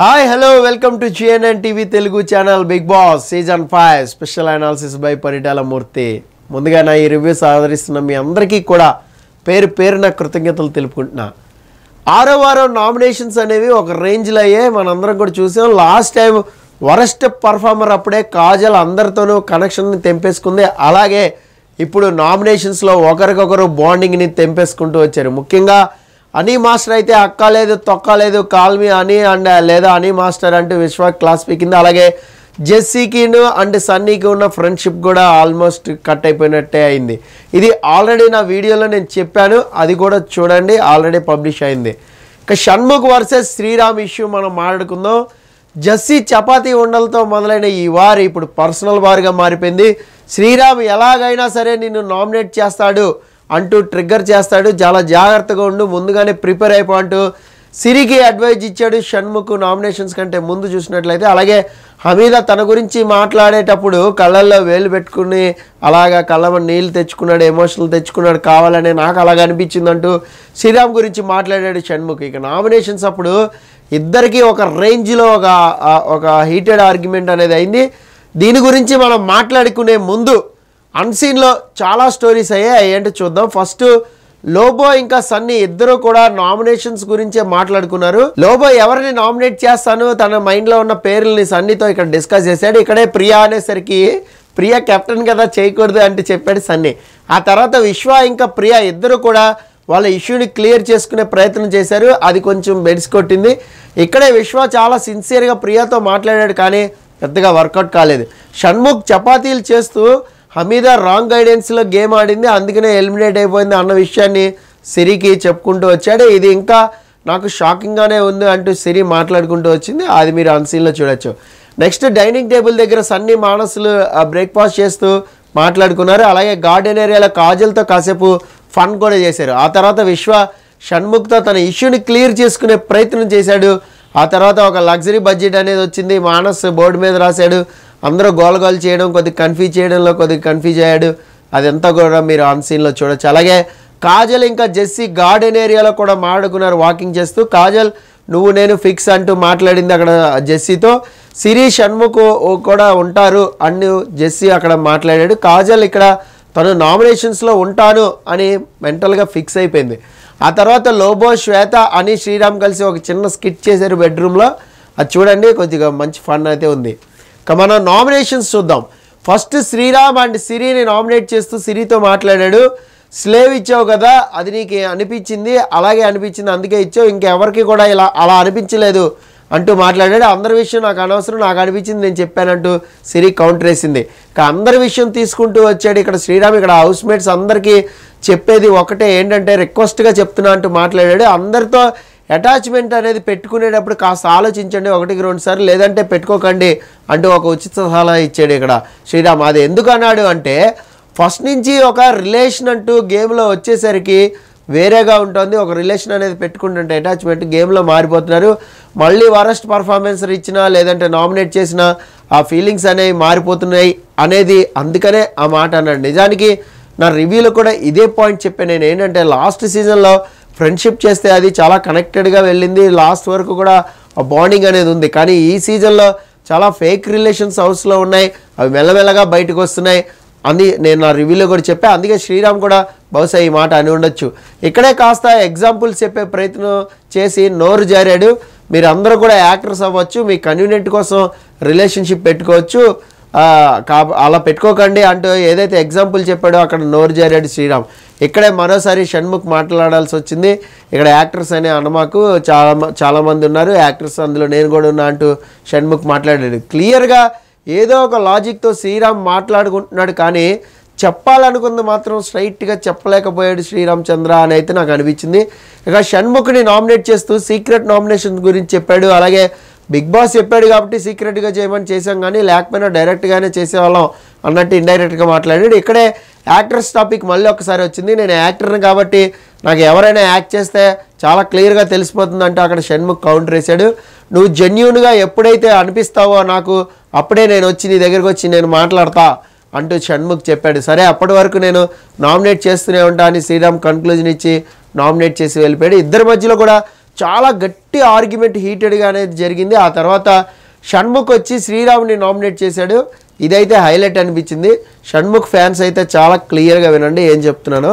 hi hello welcome to GNN TV Telugu channel Bigg Boss season five special analysis by Paritala Murthy ముందుగా నా ఈ reviews ఆదరిస్తున్న మీ అందరికీ కూడా పేరు పేరున కృతజ్ఞతలు తెలుపుకుంటున్నా ఆరో వారం నామినేషన్స్ అనేవి ఒక రేంజ్లో అయ్యాయి మనందరం కూడా చూసాం లాస్ట్ టైం వరస్ట్ పర్ఫార్మర్ అప్పుడే కాజల్ అందరితోనూ కనెక్షన్ని తెంపేసుకుంది అలాగే ఇప్పుడు నామినేషన్స్లో ఒకరికొకరు బాండింగ్ని తెంపేసుకుంటూ వచ్చారు ముఖ్యంగా అనీ మాస్టర్ అయితే అక్క లేదు తొక్క లేదు కాల్మి అని అండ్ లేదా అనీ మాస్టర్ అంటూ విశ్వ క్లాస్ కింద అలాగే జెస్సీకి అండ్ సన్నీకి ఉన్న ఫ్రెండ్షిప్ కూడా ఆల్మోస్ట్ కట్ అయిపోయినట్టే అయింది ఇది ఆల్రెడీ నా వీడియోలో నేను చెప్పాను అది కూడా చూడండి ఆల్రెడీ పబ్లిష్ అయింది ఇక షణ్ముఖ్ వర్సెస్ శ్రీరామ్ ఇష్యూ మనం మాట్లాడుకుందాం జస్సీ చపాతీ ఉండలతో మొదలైన ఈ వార్ ఇప్పుడు పర్సనల్ వార్గా మారిపోయింది శ్రీరామ్ ఎలాగైనా సరే నిన్ను నామినేట్ చేస్తాడు అంటూ ట్రిగ్గర్ చేస్తాడు చాలా జాగ్రత్తగా ఉండు ముందుగానే ప్రిపేర్ అయిపో అంటూ సిరికి అడ్వైజ్ ఇచ్చాడు షణ్ముఖ్ నామినేషన్స్ కంటే ముందు చూసినట్లయితే అలాగే హమీద తన గురించి మాట్లాడేటప్పుడు కళ్ళల్లో వేలు పెట్టుకుని అలాగా కళ్ళమ నీళ్ళు తెచ్చుకున్నాడు ఎమోషనల్ తెచ్చుకున్నాడు కావాలనే నాకు అలాగ అనిపించిందంటూ శ్రీరామ్ గురించి మాట్లాడాడు షణ్ముఖ్ ఇక నామినేషన్స్ అప్పుడు ఇద్దరికీ ఒక రేంజ్లో ఒక ఒక హీటెడ్ ఆర్గ్యుమెంట్ అనేది అయింది దీని గురించి మనం మాట్లాడుకునే ముందు అన్సీన్లో చాలా స్టోరీస్ అయ్యాయి అంటే చూద్దాం ఫస్ట్ లోబో ఇంకా సన్నీ ఇద్దరు కూడా నామినేషన్స్ గురించే మాట్లాడుకున్నారు లోబో ఎవరిని నామినేట్ చేస్తాను తన మైండ్లో ఉన్న పేర్లని సన్నీతో ఇక్కడ డిస్కస్ చేశాడు ఇక్కడే ప్రియా అనేసరికి ప్రియా కెప్టెన్ కదా చేయకూడదు అంటే చెప్పాడు సన్నీ ఆ తర్వాత విశ్వ ఇంకా ప్రియా ఇద్దరు కూడా వాళ్ళ ఇష్యూని క్లియర్ చేసుకునే ప్రయత్నం చేశారు అది కొంచెం బెడ్స్ కొట్టింది ఇక్కడే విశ్వ చాలా సిన్సియర్గా ప్రియాతో మాట్లాడాడు కానీ పెద్దగా వర్కౌట్ కాలేదు షణ్ముఖ్ చపాతీలు చేస్తూ హమీదా రాంగ్ గైడెన్స్లో గేమ్ ఆడింది అందుకనే ఎలిమినేట్ అయిపోయింది అన్న విషయాన్ని సిరికి చెప్పుకుంటూ వచ్చాడు ఇది ఇంకా నాకు షాకింగ్గానే ఉంది అంటూ సిరి మాట్లాడుకుంటూ వచ్చింది అది మీరు అన్సీన్లో చూడొచ్చు నెక్స్ట్ డైనింగ్ టేబుల్ దగ్గర సన్నీ మానసులు బ్రేక్ఫాస్ట్ చేస్తూ మాట్లాడుకున్నారు అలాగే గార్డెన్ ఏరియాలో కాజల్తో కాసేపు ఫన్ కూడా చేశారు ఆ తర్వాత విశ్వ షణ్ముఖ్తో తన ఇష్యూని క్లియర్ చేసుకునే ప్రయత్నం చేశాడు ఆ తర్వాత ఒక లగ్జరీ బడ్జెట్ అనేది వచ్చింది మానస్ బోర్డు మీద రాశాడు అందరూ గోలగోలు చేయడం కొద్దిగా కన్ఫ్యూజ్ చేయడంలో కొద్దిగా కన్ఫ్యూజ్ అయ్యాడు అదంతా కూడా మీరు ఆన్ సీన్లో చూడొచ్చు అలాగే కాజల్ ఇంకా జెస్సీ గార్డెన్ ఏరియాలో కూడా మాట్లాడుకున్నారు వాకింగ్ చేస్తూ కాజల్ నువ్వు నేను ఫిక్స్ అంటూ మాట్లాడింది అక్కడ జెస్సీతో సిరి షణ్ముఖు కూడా ఉంటారు అన్ను జెస్సీ అక్కడ మాట్లాడాడు కాజల్ ఇక్కడ తను నామినేషన్స్లో ఉంటాను అని మెంటల్గా ఫిక్స్ అయిపోయింది ఆ తర్వాత లోబో శ్వేత అని శ్రీరామ్ కలిసి ఒక చిన్న స్కిట్ చేశారు బెడ్రూమ్లో అది చూడండి కొద్దిగా మంచి ఫన్ అయితే ఉంది మనం నామినేషన్స్ చూద్దాం ఫస్ట్ శ్రీరామ్ అండ్ సిరిని నామినేట్ చేస్తూ సిరితో మాట్లాడాడు స్లేవ్ ఇచ్చావు కదా అది నీకు అనిపించింది అలాగే అనిపించింది అందుకే ఇచ్చావు ఇంకెవరికి కూడా ఇలా అలా అనిపించలేదు అంటూ మాట్లాడాడు అందరి విషయం నాకు అనవసరం నాకు అనిపించింది నేను చెప్పానంటూ సిరి కౌంటర్ వేసింది ఇక అందరి విషయం తీసుకుంటూ వచ్చాడు ఇక్కడ శ్రీరామ్ ఇక్కడ హౌస్ మేట్స్ అందరికీ చెప్పేది ఒకటే ఏంటంటే రిక్వెస్ట్గా చెప్తున్నా అంటూ మాట్లాడాడు అందరితో అటాచ్మెంట్ అనేది పెట్టుకునేటప్పుడు కాస్త ఆలోచించండి ఒకటికి రెండు సార్లు లేదంటే పెట్టుకోకండి అంటూ ఒక ఉచిత సలహా ఇచ్చాడు ఇక్కడ శ్రీరామ్ అది ఎందుకు అన్నాడు అంటే ఫస్ట్ నుంచి ఒక రిలేషన్ అంటూ గేమ్లో వచ్చేసరికి వేరేగా ఉంటుంది ఒక రిలేషన్ అనేది పెట్టుకుంటుంటే అటాచ్మెంట్ గేమ్లో మారిపోతున్నారు మళ్ళీ వరస్ట్ పర్ఫార్మెన్స్ ఇచ్చినా లేదంటే నామినేట్ చేసినా ఆ ఫీలింగ్స్ అనేవి మారిపోతున్నాయి అనేది అందుకనే ఆ మాట అన్నాడు నిజానికి నా రివ్యూలో కూడా ఇదే పాయింట్ చెప్పాను నేను ఏంటంటే లాస్ట్ సీజన్లో ఫ్రెండ్షిప్ చేస్తే అది చాలా కనెక్టెడ్గా వెళ్ళింది లాస్ట్ వరకు కూడా ఆ బాండింగ్ అనేది ఉంది కానీ ఈ సీజన్లో చాలా ఫేక్ రిలేషన్స్ హౌస్లో ఉన్నాయి అవి మెల్లమెల్లగా బయటకు వస్తున్నాయి అంది నేను నా రివ్యూలో కూడా చెప్పా అందుకే శ్రీరామ్ కూడా బహుశా ఈ మాట అని ఉండొచ్చు ఇక్కడే కాస్త ఎగ్జాంపుల్స్ చెప్పే ప్రయత్నం చేసి నోరు జారాడు మీరు అందరూ కూడా యాక్టర్స్ అవ్వచ్చు మీ కన్వీనియంట్ కోసం రిలేషన్షిప్ పెట్టుకోవచ్చు అలా పెట్టుకోకండి అంటూ ఏదైతే ఎగ్జాంపుల్ చెప్పాడో అక్కడ నోరు జారాడు శ్రీరామ్ ఇక్కడే మరోసారి షణ్ముఖ్ మాట్లాడాల్సి వచ్చింది ఇక్కడ యాక్టర్స్ అనే అన్నమాకు చాలా చాలామంది ఉన్నారు యాక్టర్స్ అందులో నేను కూడా ఉన్నా అంటూ షణ్ముఖ్ మాట్లాడాడు క్లియర్గా ఏదో ఒక లాజిక్తో శ్రీరామ్ మాట్లాడుకుంటున్నాడు కానీ చెప్పాలనుకుంది మాత్రం స్ట్రైట్గా చెప్పలేకపోయాడు శ్రీరామచంద్ర అని అయితే నాకు అనిపించింది ఇక షణ్ముఖుని నామినేట్ చేస్తూ సీక్రెట్ నామినేషన్ గురించి చెప్పాడు అలాగే బిగ్ బాస్ చెప్పాడు కాబట్టి సీక్రెట్గా చేయమని చేసాం కానీ లేకపోయినా డైరెక్ట్గానే చేసేవాళ్ళం అన్నట్టు ఇండైరెక్ట్గా మాట్లాడాడు ఇక్కడే యాక్టర్స్ టాపిక్ మళ్ళీ ఒకసారి వచ్చింది నేను యాక్టర్ని కాబట్టి నాకు ఎవరైనా యాక్ట్ చేస్తే చాలా క్లియర్గా తెలిసిపోతుంది అంటే అక్కడ షణ్ముఖ్ కౌంటర్ వేశాడు నువ్వు జెన్యున్గా ఎప్పుడైతే అనిపిస్తావో నాకు అప్పుడే నేను వచ్చి నీ దగ్గరికి వచ్చి నేను మాట్లాడతా అంటూ షణ్ముఖ్ చెప్పాడు సరే అప్పటి వరకు నేను నామినేట్ చేస్తూనే ఉంటా అని శ్రీరామ్ కన్క్లూజన్ ఇచ్చి నామినేట్ చేసి వెళ్ళిపోయాడు ఇద్దరి మధ్యలో కూడా చాలా గట్టి ఆర్గ్యుమెంట్ హీటెడ్గా అనేది జరిగింది ఆ తర్వాత షణ్ముఖ్ వచ్చి శ్రీరామ్ని నామినేట్ చేశాడు ఇదైతే హైలైట్ అనిపించింది షణ్ముఖ్ ఫ్యాన్స్ అయితే చాలా క్లియర్గా వినండి ఏం చెప్తున్నానో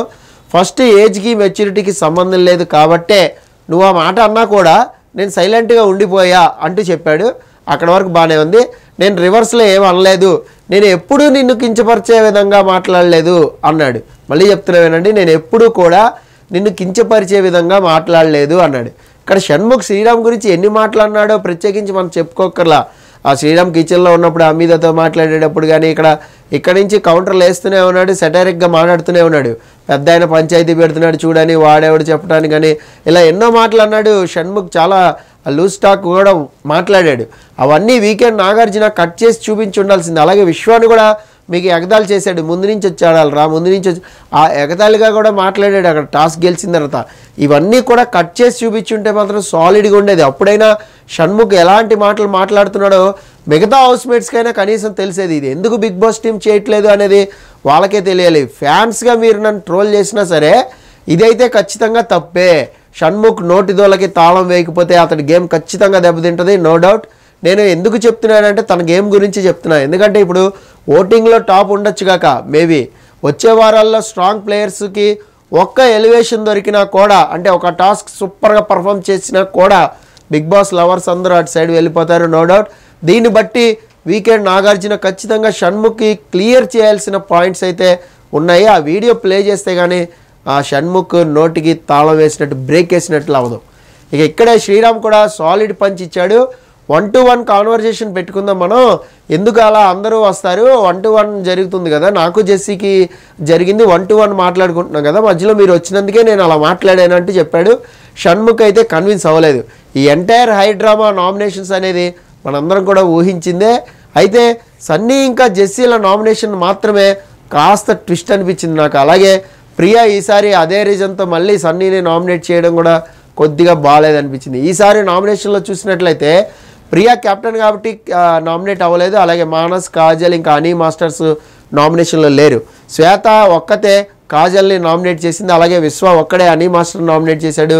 ఫస్ట్ ఏజ్కి మెచ్యూరిటీకి సంబంధం లేదు కాబట్టే నువ్వు ఆ మాట అన్నా కూడా నేను సైలెంట్గా ఉండిపోయా అంటూ చెప్పాడు అక్కడ వరకు బాగానే ఉంది నేను రివర్స్లో ఏం అనలేదు నేను ఎప్పుడూ నిన్ను కించపరిచే విధంగా మాట్లాడలేదు అన్నాడు మళ్ళీ చెప్తున్నావేనండి నేను ఎప్పుడూ కూడా నిన్ను కించపరిచే విధంగా మాట్లాడలేదు అన్నాడు ఇక్కడ షణ్ముఖ్ శ్రీరామ్ గురించి ఎన్ని మాట్లాడినాడో ప్రత్యేకించి మనం చెప్పుకోకర్లా ఆ శ్రీరామ్ కిచెన్లో ఉన్నప్పుడు అమీదతో మాట్లాడేటప్పుడు కానీ ఇక్కడ ఇక్కడ నుంచి కౌంటర్లు వేస్తూనే ఉన్నాడు సెటారిక్గా మాట్లాడుతూనే ఉన్నాడు పెద్ద ఆయన పంచాయతీ పెడుతున్నాడు చూడని వాడేవాడు చెప్పడానికి కానీ ఇలా ఎన్నో మాటలు అన్నాడు షణ్ముఖ్ చాలా లూజ్ టాక్ కూడా మాట్లాడాడు అవన్నీ వీకెండ్ నాగార్జున కట్ చేసి చూపించి ఉండాల్సింది అలాగే విశ్వాన్ని కూడా మీకు ఎగతాలు చేశాడు ముందు నుంచి వచ్చాడాలి రా ముందు నుంచి వచ్చి ఆ ఎగతాలుగా కూడా మాట్లాడాడు అక్కడ టాస్క్ గెలిచిన తర్వాత ఇవన్నీ కూడా కట్ చేసి చూపించుంటే మాత్రం సాలిడ్గా ఉండేది అప్పుడైనా షణ్ముఖ్ ఎలాంటి మాటలు మాట్లాడుతున్నాడో మిగతా హౌస్ మేట్స్కైనా కనీసం తెలిసేది ఇది ఎందుకు బిగ్ బాస్ టీం చేయట్లేదు అనేది వాళ్ళకే తెలియాలి ఫ్యాన్స్గా మీరు నన్ను ట్రోల్ చేసినా సరే ఇదైతే ఖచ్చితంగా తప్పే షణ్ముఖ్ నోటి తాళం వేయకపోతే అతడి గేమ్ ఖచ్చితంగా దెబ్బతింటుంది నో డౌట్ నేను ఎందుకు చెప్తున్నానంటే తన గేమ్ గురించి చెప్తున్నాను ఎందుకంటే ఇప్పుడు ఓటింగ్లో టాప్ ఉండొచ్చు కాక మేబీ వచ్చే వారాల్లో స్ట్రాంగ్ ప్లేయర్స్కి ఒక్క ఎలివేషన్ దొరికినా కూడా అంటే ఒక టాస్క్ సూపర్గా పర్ఫామ్ చేసినా కూడా బిగ్ బాస్ లవర్స్ అందరూ అటు సైడ్ వెళ్ళిపోతారు నో డౌట్ దీన్ని బట్టి వీకెండ్ నాగార్జున ఖచ్చితంగా షణ్ముఖి క్లియర్ చేయాల్సిన పాయింట్స్ అయితే ఉన్నాయి ఆ వీడియో ప్లే చేస్తే కానీ ఆ షణ్ముఖ్ నోటికి తాళం వేసినట్టు బ్రేక్ వేసినట్లు అవ్వదు ఇక ఇక్కడే శ్రీరామ్ కూడా సాలిడ్ పంచ్ ఇచ్చాడు వన్ టు వన్ కాన్వర్జేషన్ పెట్టుకుందాం మనం ఎందుకు అలా అందరూ వస్తారు వన్ టు వన్ జరుగుతుంది కదా నాకు జెస్సీకి జరిగింది వన్ టు వన్ మాట్లాడుకుంటున్నాం కదా మధ్యలో మీరు వచ్చినందుకే నేను అలా మాట్లాడానంటూ చెప్పాడు షణ్ముఖ్ అయితే కన్విన్స్ అవ్వలేదు ఈ ఎంటైర్ హై డ్రామా నామినేషన్స్ అనేది మనందరం కూడా ఊహించిందే అయితే సన్నీ ఇంకా జెస్సీల నామినేషన్ మాత్రమే కాస్త ట్విస్ట్ అనిపించింది నాకు అలాగే ప్రియా ఈసారి అదే రీజన్తో మళ్ళీ సన్నీని నామినేట్ చేయడం కూడా కొద్దిగా బాగాలేదనిపించింది ఈసారి నామినేషన్లో చూసినట్లయితే ప్రియా కెప్టెన్ కాబట్టి నామినేట్ అవ్వలేదు అలాగే మానస్ కాజల్ ఇంకా అనీ మాస్టర్స్ నామినేషన్లో లేరు శ్వేత ఒక్కతే కాజల్ని నామినేట్ చేసింది అలాగే విశ్వ ఒక్కడే అనీ మాస్టర్ నామినేట్ చేశాడు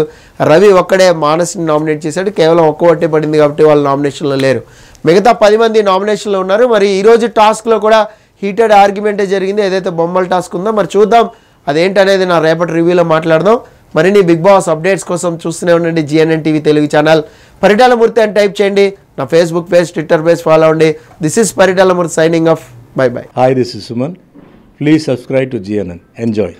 రవి ఒక్కడే మానస్ని నామినేట్ చేశాడు కేవలం ఒక్క ఓటే పడింది కాబట్టి వాళ్ళు నామినేషన్లో లేరు మిగతా పది మంది నామినేషన్లో ఉన్నారు మరి ఈరోజు టాస్క్లో కూడా హీటెడ్ ఆర్గ్యుమెంటే జరిగింది ఏదైతే బొమ్మల టాస్క్ ఉందో మరి చూద్దాం అదేంటనేది నా రేపటి రివ్యూలో మాట్లాడదాం మరిన్ని బిగ్ బాస్ అప్డేట్స్ కోసం చూస్తూనే ఉండండి GNN TV Telugu channel Paritala మూర్తి అని టైప్ చేయండి నా Facebook page Twitter page follow అవ్వండి this is పరిటాలమూర్ signing off by bye hi this is Suman please subscribe to GNN enjoy